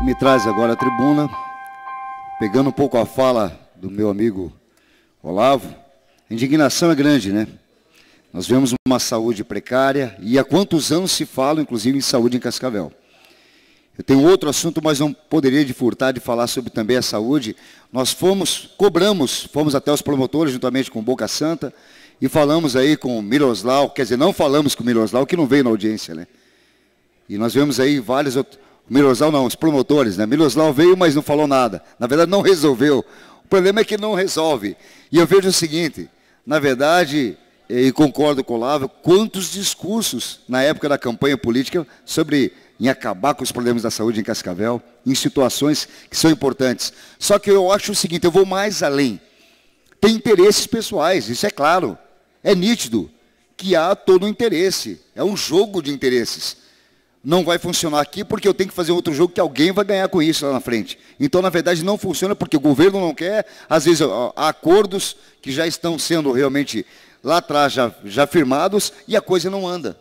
que me traz agora à tribuna, pegando um pouco a fala do meu amigo Olavo. A indignação é grande, né? Nós vemos uma saúde precária e há quantos anos se fala, inclusive, em saúde em Cascavel. Eu tenho outro assunto, mas não poderia de furtar de falar sobre também a saúde. Nós fomos, cobramos, fomos até os promotores, juntamente com Boca Santa, e falamos aí com o Miroslau, quer dizer, não falamos com o Miroslau, que não veio na audiência, né? E nós vemos aí vários outros Miloslau não, os promotores, né? Miloslau veio, mas não falou nada. Na verdade, não resolveu. O problema é que não resolve. E eu vejo o seguinte, na verdade, e concordo com o Lávio, quantos discursos na época da campanha política sobre em acabar com os problemas da saúde em Cascavel, em situações que são importantes. Só que eu acho o seguinte, eu vou mais além. Tem interesses pessoais, isso é claro. É nítido que há todo o interesse. É um jogo de interesses não vai funcionar aqui porque eu tenho que fazer outro jogo que alguém vai ganhar com isso lá na frente. Então, na verdade, não funciona porque o governo não quer. Às vezes, há acordos que já estão sendo realmente lá atrás já, já firmados e a coisa não anda.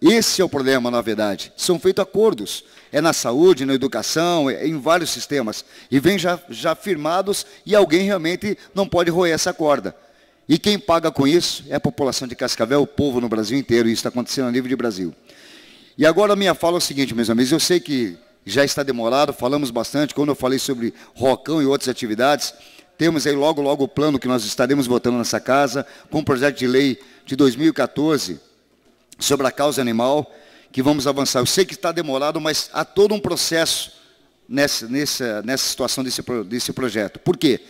Esse é o problema, na verdade. São feitos acordos. É na saúde, na educação, é em vários sistemas. E vêm já, já firmados e alguém realmente não pode roer essa corda. E quem paga com isso é a população de Cascavel, o povo no Brasil inteiro. E isso está acontecendo a nível de Brasil. E agora a minha fala é o seguinte, meus amigos, eu sei que já está demorado, falamos bastante, quando eu falei sobre Rocão e outras atividades, temos aí logo, logo o plano que nós estaremos votando nessa casa, com um projeto de lei de 2014 sobre a causa animal, que vamos avançar. Eu sei que está demorado, mas há todo um processo nessa, nessa, nessa situação desse, desse projeto. Por quê?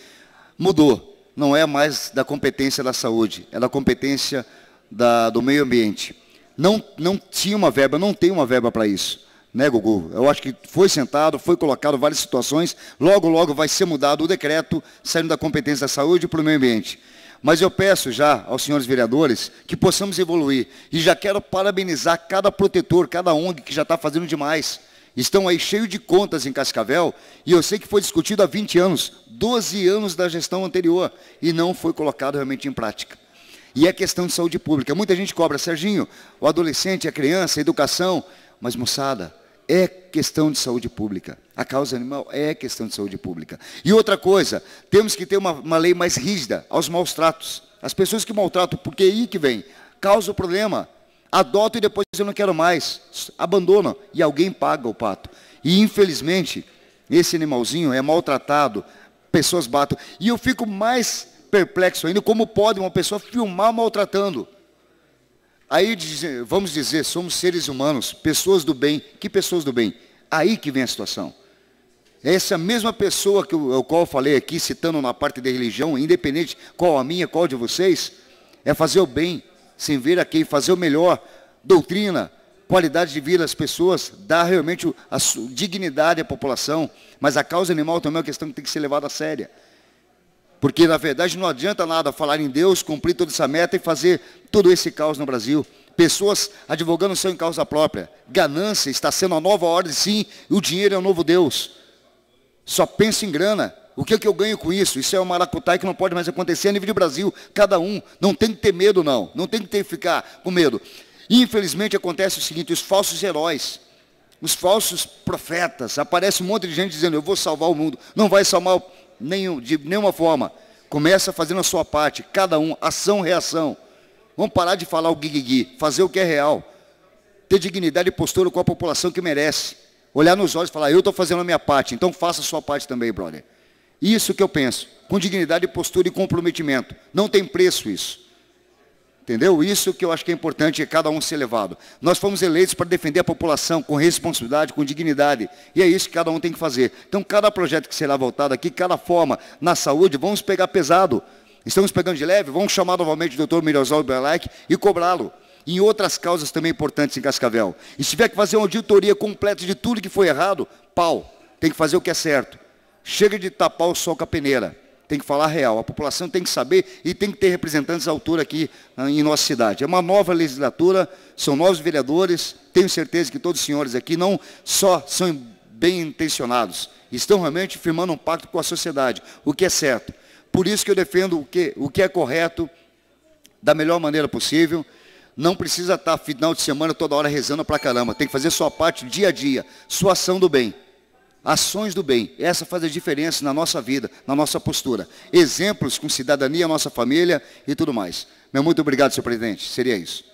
Mudou. Não é mais da competência da saúde, é da competência da, do meio ambiente não, não tinha uma verba, não tem uma verba para isso. Né, Gugu? Eu acho que foi sentado, foi colocado várias situações. Logo, logo vai ser mudado o decreto, saindo da competência da saúde para o meio ambiente. Mas eu peço já aos senhores vereadores que possamos evoluir. E já quero parabenizar cada protetor, cada ONG que já está fazendo demais. Estão aí cheio de contas em Cascavel e eu sei que foi discutido há 20 anos, 12 anos da gestão anterior, e não foi colocado realmente em prática. E é questão de saúde pública. Muita gente cobra, Serginho, o adolescente, a criança, a educação, mas moçada, é questão de saúde pública. A causa animal é questão de saúde pública. E outra coisa, temos que ter uma, uma lei mais rígida aos maus tratos. As pessoas que maltratam, porque aí que vem, causa o problema. Adotam e depois eu não quero mais. Abandonam e alguém paga o pato. E infelizmente, esse animalzinho é maltratado, pessoas batem. E eu fico mais perplexo ainda, como pode uma pessoa filmar maltratando? Aí vamos dizer, somos seres humanos, pessoas do bem. Que pessoas do bem? Aí que vem a situação. Essa mesma pessoa que eu, qual eu falei aqui, citando na parte da religião, independente qual a minha, qual de vocês, é fazer o bem, sem ver a quem, fazer o melhor, doutrina, qualidade de vida às pessoas, dar realmente a dignidade à população. Mas a causa animal também é uma questão que tem que ser levada a séria. Porque, na verdade, não adianta nada falar em Deus, cumprir toda essa meta e fazer todo esse caos no Brasil. Pessoas advogando seu em causa própria. Ganância está sendo a nova ordem, sim, e o dinheiro é o novo Deus. Só pensa em grana. O que, é que eu ganho com isso? Isso é uma maracutaia que não pode mais acontecer a nível do Brasil. Cada um. Não tem que ter medo, não. Não tem que ter, ficar com medo. Infelizmente acontece o seguinte, os falsos heróis, os falsos profetas, aparece um monte de gente dizendo, eu vou salvar o mundo. Não vai salvar, nenhum, de nenhuma forma. Começa fazendo a sua parte, cada um, ação, reação. Vamos parar de falar o guigui, fazer o que é real. Ter dignidade e postura com a população que merece. Olhar nos olhos e falar, eu estou fazendo a minha parte, então faça a sua parte também, brother. Isso que eu penso, com dignidade, postura e comprometimento. Não tem preço isso. Entendeu? Isso que eu acho que é importante é cada um ser levado. Nós fomos eleitos para defender a população com responsabilidade, com dignidade. E é isso que cada um tem que fazer. Então, cada projeto que será votado aqui, cada forma na saúde, vamos pegar pesado. Estamos pegando de leve, vamos chamar novamente o doutor Mirosal Berlac e cobrá-lo. Em outras causas também importantes em Cascavel. E se tiver que fazer uma auditoria completa de tudo que foi errado, pau. Tem que fazer o que é certo. Chega de tapar o sol com a peneira tem que falar real. A população tem que saber e tem que ter representantes à altura aqui ah, em nossa cidade. É uma nova legislatura, são novos vereadores. Tenho certeza que todos os senhores aqui não só são bem intencionados, estão realmente firmando um pacto com a sociedade, o que é certo. Por isso que eu defendo o que, o que é correto, da melhor maneira possível. Não precisa estar final de semana toda hora rezando pra caramba. Tem que fazer sua parte dia a dia, sua ação do bem. Ações do bem, essa faz a diferença na nossa vida, na nossa postura. Exemplos com cidadania, nossa família e tudo mais. Meu muito obrigado, senhor presidente. Seria isso.